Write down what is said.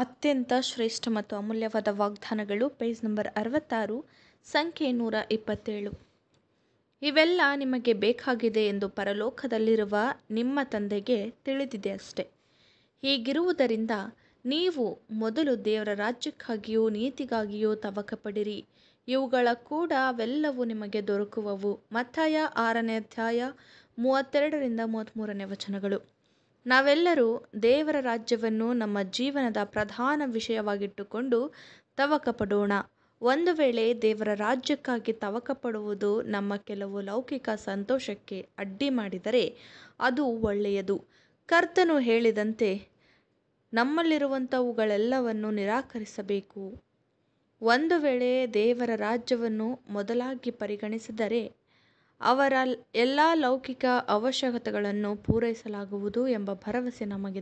ಅತ್ಯಂತ ಶ್ರೇಷ್ಠ ಮತ್ತು ಅಮೂಲ್ಯವಾದ ವಾಗ್ದಾನಗಳು ಪೇಜ್ ನಂಬರ್ ಅರವತ್ತಾರು ಸಂಖ್ಯೆ ನೂರ ಇಪ್ಪತ್ತೇಳು ಇವೆಲ್ಲ ನಿಮಗೆ ಬೇಕಾಗಿದೆ ಎಂದು ಪರಲೋಕದಲ್ಲಿರುವ ನಿಮ್ಮ ತಂದೆಗೆ ತಿಳಿದಿದೆ ಅಷ್ಟೆ ಹೀಗಿರುವುದರಿಂದ ನೀವು ಮೊದಲು ದೇವರ ರಾಜ್ಯಕ್ಕಾಗಿಯೂ ನೀತಿಗಾಗಿಯೂ ತವಕ ಪಡಿರಿ ಇವುಗಳ ಕೂಡ ಅವೆಲ್ಲವೂ ನಿಮಗೆ ದೊರಕುವವು ಮತ್ತಾಯ ಆರನೇ ಅಧ್ಯಾಯ ಮೂವತ್ತೆರಡರಿಂದ ಮೂವತ್ತ್ಮೂರನೇ ವಚನಗಳು ನಾವೆಲ್ಲರೂ ದೇವರ ರಾಜ್ಯವನ್ನು ನಮ್ಮ ಜೀವನದ ಪ್ರಧಾನ ವಿಷಯವಾಗಿಟ್ಟುಕೊಂಡು ತವಕ ಪಡೋಣ ಒಂದು ವೇಳೆ ದೇವರ ರಾಜ್ಯಕ್ಕಾಗಿ ತವಕ ಪಡುವುದು ನಮ್ಮ ಕೆಲವು ಲೌಕಿಕ ಸಂತೋಷಕ್ಕೆ ಅಡ್ಡಿ ಮಾಡಿದರೆ ಅದು ಒಳ್ಳೆಯದು ಕರ್ತನು ಹೇಳಿದಂತೆ ನಮ್ಮಲ್ಲಿರುವಂಥವುಗಳೆಲ್ಲವನ್ನು ನಿರಾಕರಿಸಬೇಕು ಒಂದು ವೇಳೆ ದೇವರ ರಾಜ್ಯವನ್ನು ಮೊದಲಾಗಿ ಪರಿಗಣಿಸಿದರೆ ಅವರ ಎಲ್ಲ ಲೌಕಿಕ ಅವಶ್ಯಕತೆಗಳನ್ನು ಪೂರೈಸಲಾಗುವುದು ಎಂಬ ಭರವಸೆ ನಮಗಿದೆ